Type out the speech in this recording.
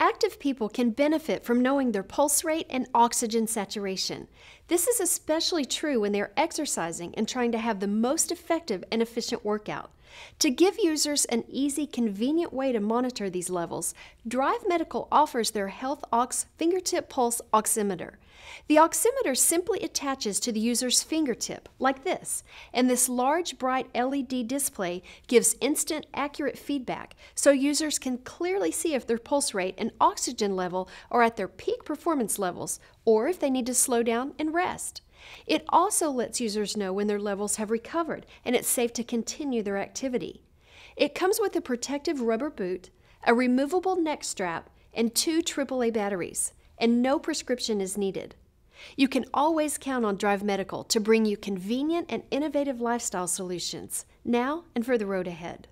Active people can benefit from knowing their pulse rate and oxygen saturation. This is especially true when they're exercising and trying to have the most effective and efficient workout. To give users an easy, convenient way to monitor these levels, Drive Medical offers their Health Ox fingertip pulse oximeter. The oximeter simply attaches to the user's fingertip, like this, and this large, bright LED display gives instant, accurate feedback so users can clearly see if their pulse rate and and oxygen level are at their peak performance levels, or if they need to slow down and rest. It also lets users know when their levels have recovered and it's safe to continue their activity. It comes with a protective rubber boot, a removable neck strap, and two AAA batteries, and no prescription is needed. You can always count on Drive Medical to bring you convenient and innovative lifestyle solutions now and for the road ahead.